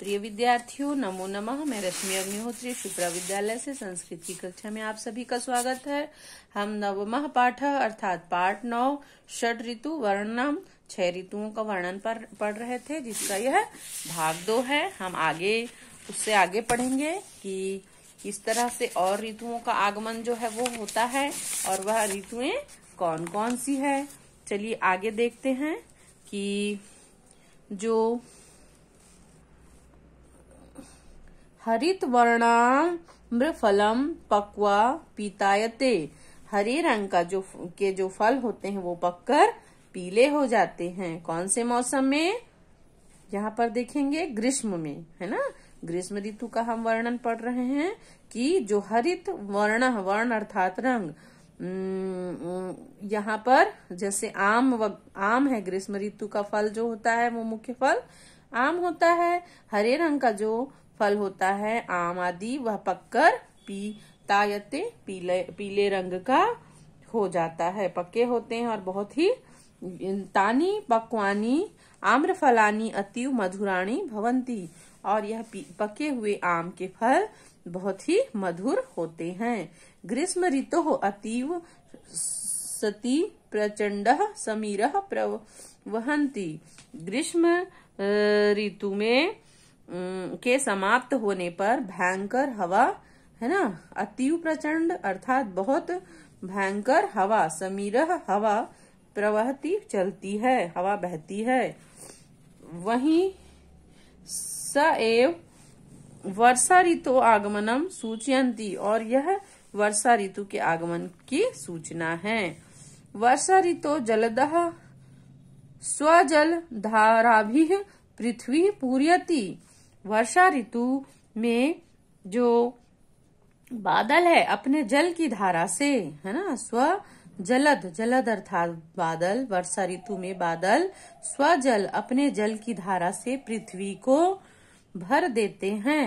प्रिय विद्यार्थियों नमो नमः मैं रश्मि अग्निहोत्री शुक्रा विद्यालय से संस्कृत की कक्षा में आप सभी का स्वागत है हम नवमह पाठ अर्थात पाठ नौ षड ऋतु वर्णनम छह ऋतुओं का वर्णन पर पढ़ रहे थे जिसका यह भाग दो है हम आगे उससे आगे पढ़ेंगे कि किस तरह से और ऋतुओं का आगमन जो है वो होता है और वह ऋतुए कौन कौन सी है चलिए आगे देखते हैं कि जो हरित फलम पक्वा पीतायते हरे रंग का जो के जो फल होते हैं वो पककर पीले हो जाते हैं कौन से मौसम में यहाँ पर देखेंगे ग्रीष्म में है ना ग्रीष्म ऋतु का हम वर्णन पढ़ रहे हैं कि जो हरित वर्ण वर्ण अर्थात रंग यहाँ पर जैसे आम व आम है ग्रीष्म ऋतु का फल जो होता है वो मुख्य फल आम होता है हरे रंग का जो फल होता है आम आदि वह पककर पीतायते पीले पीले रंग का हो जाता है पक्के होते हैं और बहुत ही तानी पकवानी आम्र फलानी अतिव मधुराणी भवंती और यह पके हुए आम के फल बहुत ही मधुर होते हैं ग्रीष्म ऋतु अतीव सती प्रचंड समीर प्रवहती ग्रीष्म ऋतु में के समाप्त होने पर भयंकर हवा है ना अतिव प्रचंड अर्थात बहुत भयंकर हवा समीर हवा प्रवहती चलती है हवा बहती है वहीं एव वर्षा ऋतु आगमनम सूचयंती और यह वर्षा ऋतु के आगमन की सूचना है वर्षा ऋतु जलदह स्वजल भी पृथ्वी पूरी वर्षा ऋतु में जो बादल है अपने जल की धारा से है ना स्व जलद जलद अर्थात बादल वर्षा ऋतु में बादल स्वजल अपने जल की धारा से पृथ्वी को भर देते हैं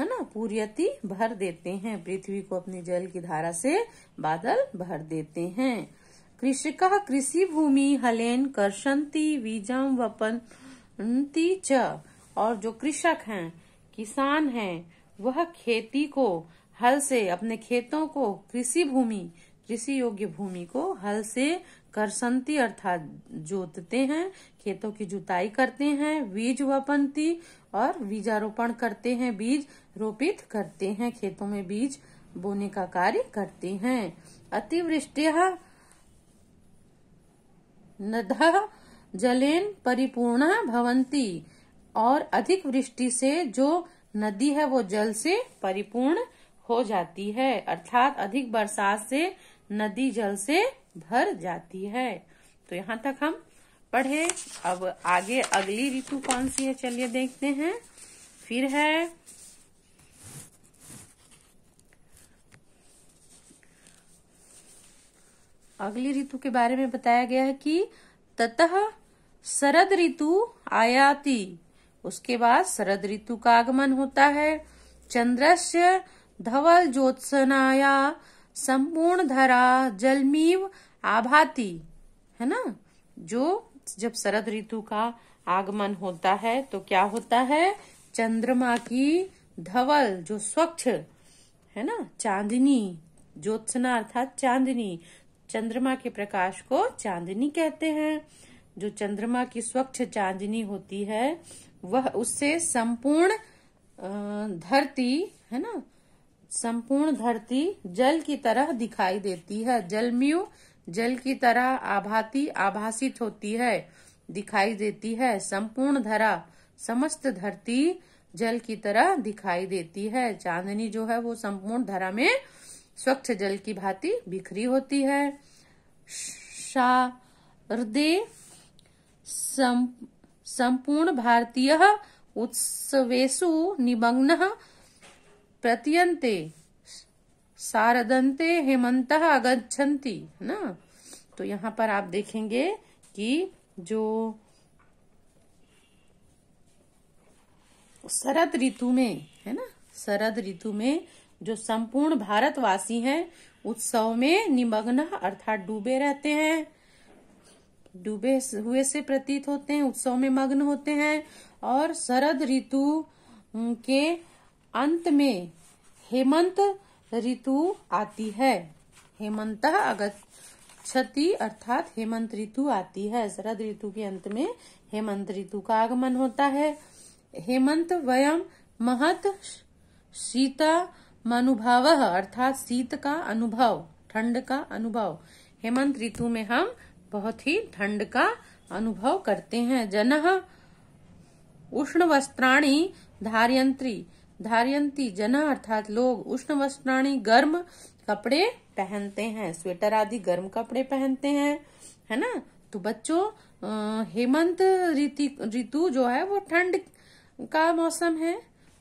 है ना पूर्यति भर देते हैं पृथ्वी को अपने जल की धारा से बादल भर देते हैं कृषिक कृषि भूमि हलेन कर्षंती बीजम वपन च और जो कृषक हैं किसान हैं वह खेती को हल से अपने खेतों को कृषि भूमि कृषि योग्य भूमि को हल से करसंती अर्थात जोतते हैं खेतों की जुताई करते हैं बीज वपंती और बीजारोपण करते हैं बीज रोपित करते हैं खेतों में बीज बोने का कार्य करते हैं अतिवृष्टि नद जलेन परिपूर्ण भवंती और अधिक वृष्टि से जो नदी है वो जल से परिपूर्ण हो जाती है अर्थात अधिक बरसात से नदी जल से भर जाती है तो यहाँ तक हम पढ़े अब आगे अगली ऋतु कौन सी है चलिए देखते हैं फिर है अगली ऋतु के बारे में बताया गया है कि ततः शरद ऋतु आयाति उसके बाद शरद ऋतु का आगमन होता है चंद्रस्य धवल ज्योत्सनाया संपूर्ण धरा जलमीव आभाती है ना जो जब शरद ऋतु का आगमन होता है तो क्या होता है चंद्रमा की धवल जो स्वच्छ है ना चांदनी ज्योत्सना अर्थात चांदनी चंद्रमा के प्रकाश को चांदनी कहते हैं जो चंद्रमा की स्वच्छ चांदनी होती है वह उससे संपूर्ण धरती है ना संपूर्ण धरती जल की तरह दिखाई देती है जलमयु जल की तरह आभाती आभासित होती है दिखाई देती है संपूर्ण धरा समस्त धरती जल की तरह दिखाई देती है चांदनी जो है वो संपूर्ण धरा में स्वच्छ जल की भांति बिखरी होती है शारदे सं संपूर्ण भारतीय उत्सवेशु निमग्न प्रतीयते सारदंते हेमंत आगछन्ति ना तो यहाँ पर आप देखेंगे कि जो शरद ऋतु में है ना शरद ऋतु में जो संपूर्ण भारतवासी हैं उत्सव में निमग्न अर्थात डूबे रहते हैं डूबे हुए से प्रतीत होते हैं उत्सव में मग्न होते हैं और शरद ऋतु के अंत में हेमंत ऋतु आती है हेमंत अगत क्षति अर्थात हेमंत ऋतु आती है शरद ऋतु के अंत में हेमंत ऋतु का आगमन होता है हेमंत वयम महत शीता मनुभाव अर्थात शीत का अनुभव ठंड का अनुभव हेमंत ऋतु में हम बहुत ही ठंड का अनुभव करते हैं जन उष्ण वस्त्राणी धारयंत्री धारयंती जन अर्थात लोग उष्ण वस्त्राणी गर्म कपड़े पहनते हैं स्वेटर आदि गर्म कपड़े पहनते हैं है ना तो बच्चों हेमंत ऋतु जो है वो ठंड का मौसम है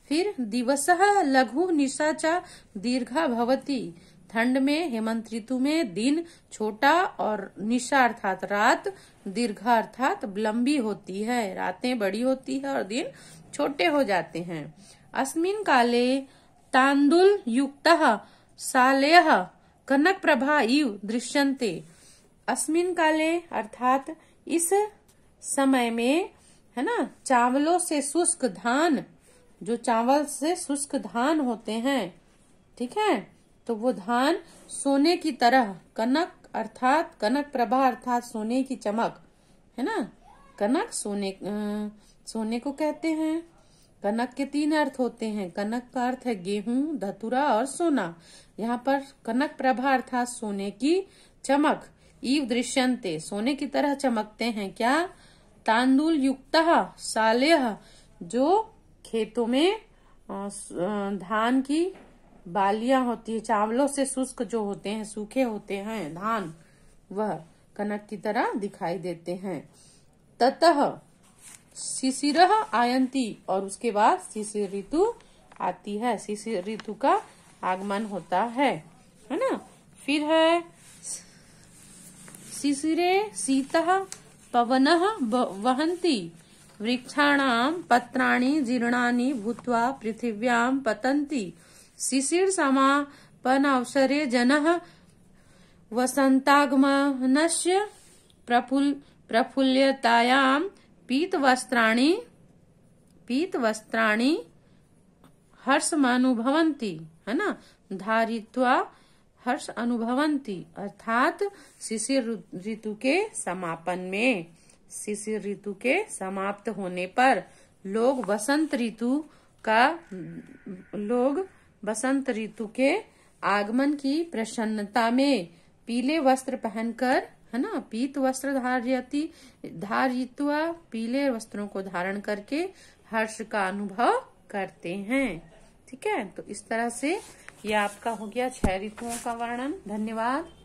फिर दिवस लघु निशाचा दीर्घा भवती ठंड में हेमंत ऋतु में दिन छोटा और निशा अर्थात रात दीर्घ अर्थात लंबी होती है रातें बड़ी होती है और दिन छोटे हो जाते हैं अस्मिन काले तांडुल युक्त साले कनक प्रभा इव दृश्यन्ते अस्मिन काले अर्थात इस समय में है ना चावलों से शुष्क धान जो चावल से शुष्क धान होते हैं ठीक है तो वो धान सोने की तरह कनक अर्थात कनक प्रभा अर्थात सोने की चमक है ना कनक सोने आ, सोने को कहते हैं कनक के तीन अर्थ होते हैं कनक का अर्थ है गेहूं धतुरा और सोना यहाँ पर कनक प्रभा अर्थात सोने की चमक ईव दृश्यंते सोने की तरह चमकते हैं क्या तांदुल युक्त साले जो खेतों में धान की बालियां होती है चावलों से शुष्क जो होते हैं सूखे होते हैं धान वह कनक की तरह दिखाई देते हैं ततः शिशिर आयंती और उसके बाद शिशिर ऋतु आती है शिशिर ऋतु का आगमन होता है है ना फिर है शिशिरे शीत पवन वहंती वृक्षाणाम पत्राणी जीर्णानी भूतवा पृथिव्याम पतंती शिशिर समापनावसरे जनः वसन्तागमनस्य प्रफुल् प्रफुल्यतायां पीतवस्त्राणि पीतवस्त्राणि हर्षमनुभवन्ति है ना धारित्वा हर्ष अनुभवंती अर्थात शिशिर ऋतु के समापन में शिशिर ऋतु के समाप्त होने पर लोग वसंत ऋतु का लोग बसंत ऋतु के आगमन की प्रसन्नता में पीले वस्त्र पहनकर है ना पीत वस्त्र धार धारित्वा पीले वस्त्रों को धारण करके हर्ष का अनुभव करते हैं ठीक है तो इस तरह से यह आपका हो गया छह ऋतुओं का वर्णन धन्यवाद